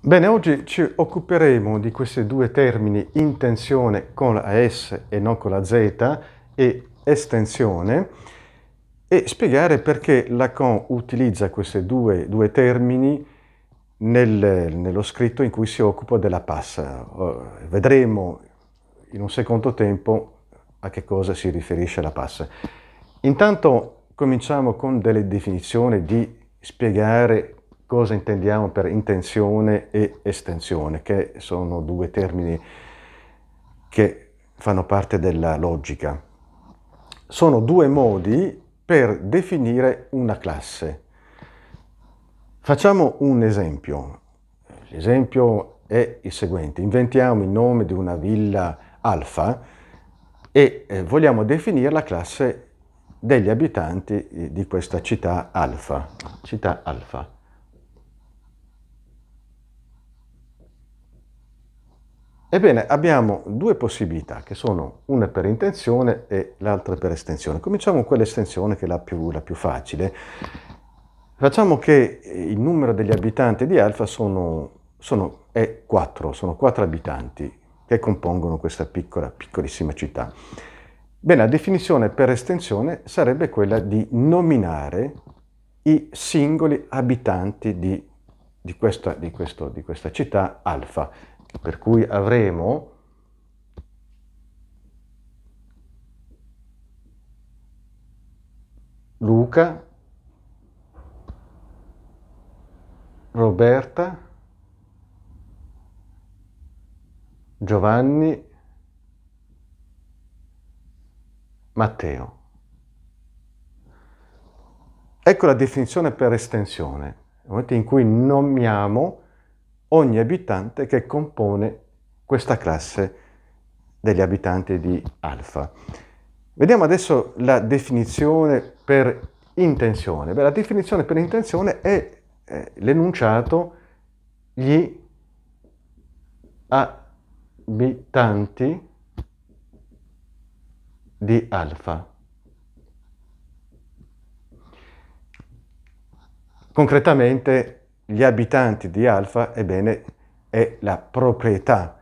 Bene, oggi ci occuperemo di questi due termini intenzione con la S e non con la Z e estensione e spiegare perché Lacan utilizza questi due, due termini nel, nello scritto in cui si occupa della passa. Eh, vedremo in un secondo tempo a che cosa si riferisce la passa. Intanto cominciamo con delle definizioni di spiegare cosa intendiamo per intenzione e estensione, che sono due termini che fanno parte della logica. Sono due modi per definire una classe. Facciamo un esempio. L'esempio è il seguente. Inventiamo il nome di una villa alfa e eh, vogliamo definire la classe degli abitanti eh, di questa città alfa. Città alfa. Ebbene, abbiamo due possibilità, che sono una per intenzione e l'altra per estensione. Cominciamo con quell'estensione che è la più, la più facile. Facciamo che il numero degli abitanti di alfa sono, sono, è 4, sono 4 abitanti che compongono questa piccola, piccolissima città. Bene, la definizione per estensione sarebbe quella di nominare i singoli abitanti di, di, questa, di, questo, di questa città alfa per cui avremo Luca, Roberta, Giovanni, Matteo. Ecco la definizione per estensione, nel momento in cui nominiamo ogni abitante che compone questa classe degli abitanti di alfa. Vediamo adesso la definizione per intenzione. Beh, la definizione per intenzione è eh, l'enunciato gli abitanti di alfa. Concretamente gli abitanti di Alfa, ebbene, è la proprietà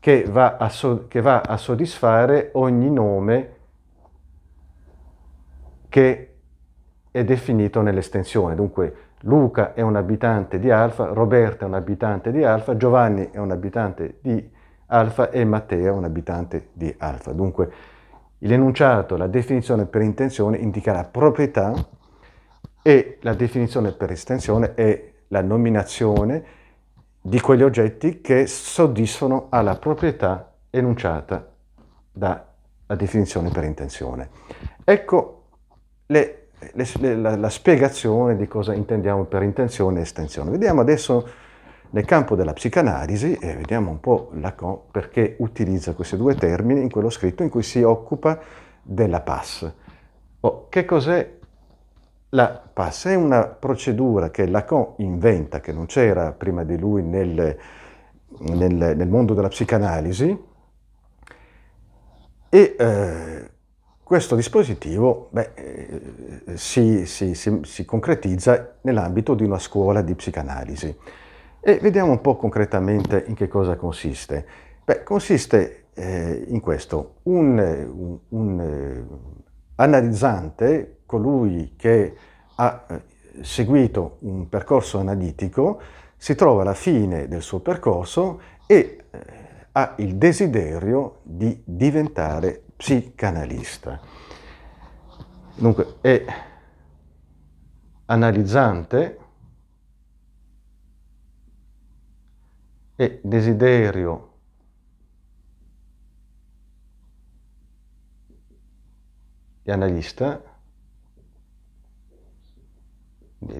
che va a, so che va a soddisfare ogni nome che è definito nell'estensione. Dunque, Luca è un abitante di Alfa, Roberta è un abitante di Alfa, Giovanni è un abitante di Alfa e Matteo è un abitante di Alfa. Dunque, l'enunciato, la definizione per intenzione indica la proprietà e la definizione per estensione è la nominazione di quegli oggetti che soddisfano alla proprietà enunciata dalla definizione per intenzione. Ecco le, le, la, la, spiegazione di cosa intendiamo per intenzione e estensione. Vediamo adesso nel campo della psicanalisi e vediamo un po' Lacan perché utilizza questi due termini in quello scritto in cui si occupa della PAS. Oh, che cos'è la passa è una procedura che Lacan inventa, che non c'era prima di lui nel, nel, nel mondo della psicanalisi, e eh, questo dispositivo beh, eh, si, si, si, si, concretizza nell'ambito di una scuola di psicanalisi. E vediamo un po' concretamente in che cosa consiste. Beh, consiste eh, in questo, un, un, un eh, analizzante colui che ha eh, seguito un percorso analitico si trova alla fine del suo percorso e eh, ha il desiderio di diventare psicanalista. Dunque è analizzante, e desiderio di analista,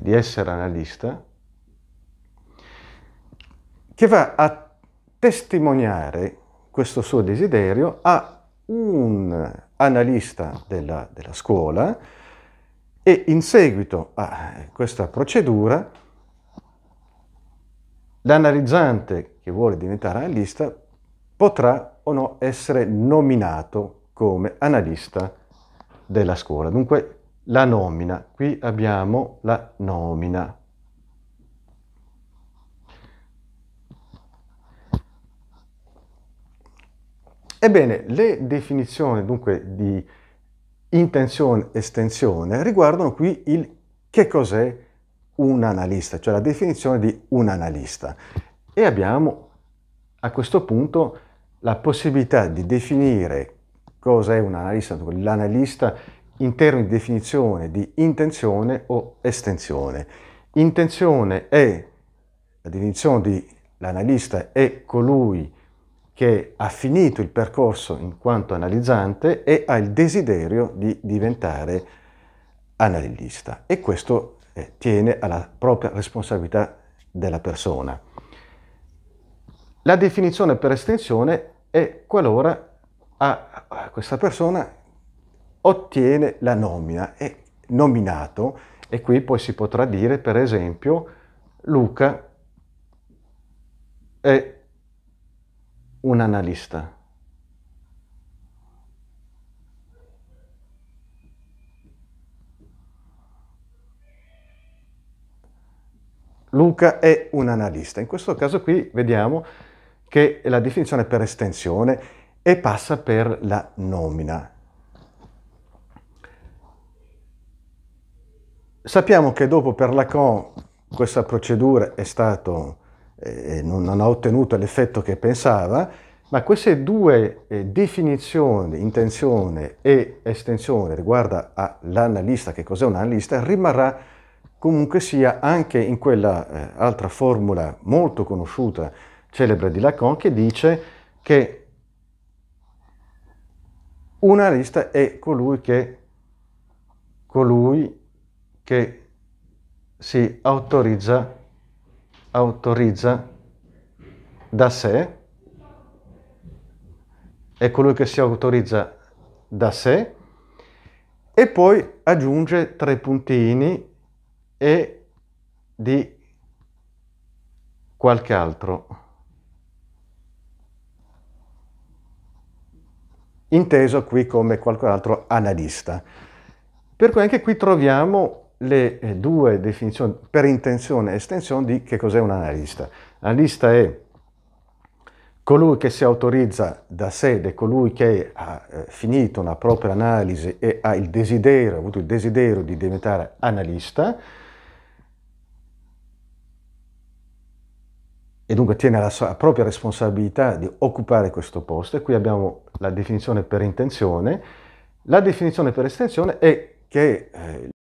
di essere analista, che va a testimoniare questo suo desiderio a un analista della, della scuola e in seguito a questa procedura l'analizzante che vuole diventare analista potrà o no essere nominato come analista della scuola. Dunque la nomina. Qui abbiamo la nomina. Ebbene, le definizioni dunque di intenzione e estensione riguardano qui il che cos'è un analista, cioè la definizione di un analista. E abbiamo a questo punto la possibilità di definire cosa è un analista, l'analista in termini di definizione di intenzione o estensione. Intenzione è, la definizione di l'analista è colui che ha finito il percorso in quanto analizzante e ha il desiderio di diventare analista e questo eh, tiene alla propria responsabilità della persona. La definizione per estensione è qualora a questa persona ottiene la nomina, è nominato e qui poi si potrà dire per esempio Luca è un analista. Luca è un analista. In questo caso qui vediamo che la definizione per estensione e passa per la nomina. Sappiamo che dopo per Lacan questa procedura è stato, eh, eh non ha ottenuto l'effetto che pensava, ma queste due eh, definizioni, intenzione e estensione riguardo all'analista, che cos'è un analista, rimarrà comunque sia anche in quella eh, altra formula molto conosciuta, celebre di Lacan, che dice che un analista è colui che colui che si autorizza, autorizza da sé, è colui che si autorizza da sé, e poi aggiunge tre puntini e di qualche altro. Inteso qui come qualche altro analista. Per cui anche qui troviamo le eh, due definizioni per intenzione e estensione di che cos'è un analista. Analista è colui che si autorizza da sede, colui che ha eh, finito una propria analisi e ha il desiderio, ha avuto il desiderio di diventare analista, e dunque tiene la sua propria responsabilità di occupare questo posto, e qui abbiamo la definizione per intenzione, la definizione per estensione è che eh,